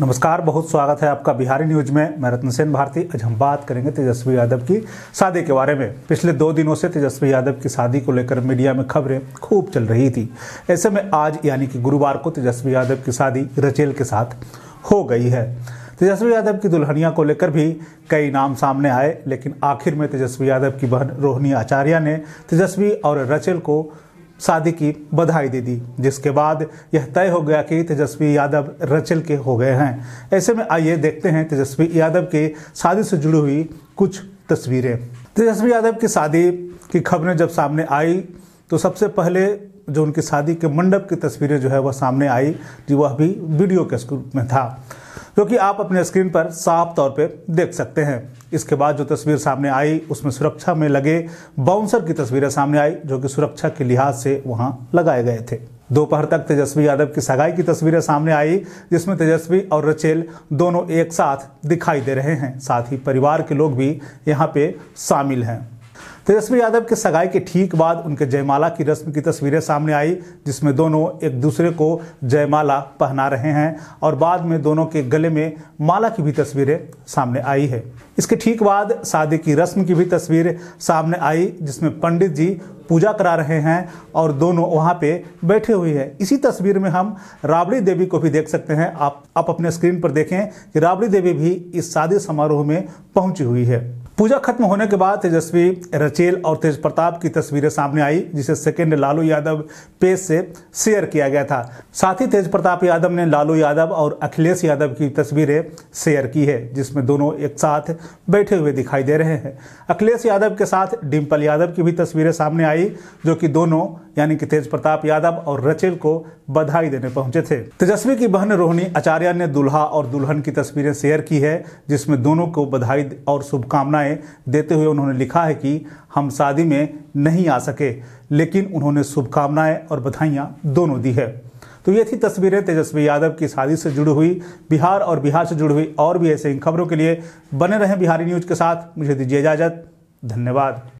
नमस्कार बहुत स्वागत है आपका बिहारी न्यूज में मैं रत्न सेन भारती आज हम बात करेंगे तेजस्वी यादव की शादी के बारे में पिछले दो दिनों से तेजस्वी यादव की शादी को लेकर मीडिया में खबरें खूब चल रही थी ऐसे में आज यानी कि गुरुवार को तेजस्वी यादव की शादी रचेल के साथ हो गई है तेजस्वी यादव की दुल्हनिया को लेकर भी कई नाम सामने आए लेकिन आखिर में तेजस्वी यादव की बहन रोहिणी आचार्य ने तेजस्वी और रचेल को शादी की बधाई दे दी जिसके बाद यह तय हो गया कि तेजस्वी यादव रचल के हो गए हैं ऐसे में आइए देखते हैं तेजस्वी यादव के शादी से जुड़ी हुई कुछ तस्वीरें तेजस्वी यादव की शादी की खबरें जब सामने आई तो सबसे पहले जो उनकी शादी के मंडप की तस्वीरें जो है वह सामने आई जो वह भी वीडियो के स्क्रूप में था जो कि आप अपने स्क्रीन पर साफ तौर पर देख सकते हैं इसके बाद जो तस्वीर सामने आई उसमें सुरक्षा में लगे बाउंसर की तस्वीरें सामने आई जो कि सुरक्षा के लिहाज से वहां लगाए गए थे दोपहर तक तेजस्वी यादव की सगाई की तस्वीरें सामने आई जिसमें तेजस्वी और रचेल दोनों एक साथ दिखाई दे रहे हैं साथ ही परिवार के लोग भी यहाँ पे शामिल हैं तेजस्वी यादव के सगाई के ठीक बाद उनके जयमाला की रस्म की तस्वीरें सामने आई जिसमें दोनों एक दूसरे को जयमाला पहना रहे हैं और बाद में दोनों के गले में माला की भी तस्वीरें सामने आई है इसके ठीक बाद शादी की रस्म की भी तस्वीर सामने आई जिसमें पंडित जी पूजा करा रहे हैं और दोनों वहाँ पे बैठे हुए हैं इसी तस्वीर में हम राबड़ी देवी को भी देख सकते हैं आप आप अपने स्क्रीन पर देखें कि राबड़ी देवी भी इस शादी समारोह में पहुंची हुई है पूजा खत्म होने के बाद तेजस्वी रचेल और तेज प्रताप की तस्वीरें सामने आई जिसे सेकेंड लालू यादव पेज से शेयर किया गया था साथ ही तेज प्रताप यादव ने लालू यादव और अखिलेश यादव की तस्वीरें शेयर की है जिसमें दोनों एक साथ बैठे हुए दिखाई दे रहे हैं अखिलेश यादव के साथ डिम्पल यादव की भी तस्वीरें सामने आई जो कि दोनों यानी कि तेज प्रताप यादव और रचेल को बधाई देने पहुंचे थे तेजस्वी की बहन रोहिणी आचार्य ने दुल्हा और दुल्हन की तस्वीरें शेयर की है जिसमें दोनों को बधाई और शुभकामनाएं देते हुए उन्होंने लिखा है कि हम शादी में नहीं आ सके लेकिन उन्होंने शुभकामनाएं और बधाइयाँ दोनों दी है तो ये थी तस्वीरें तेजस्वी यादव की शादी से जुड़ी हुई बिहार और बिहार से जुड़ी हुई और भी ऐसे इन खबरों के लिए बने रहें बिहारी न्यूज़ के साथ मुझे दीजिए इजाज़त धन्यवाद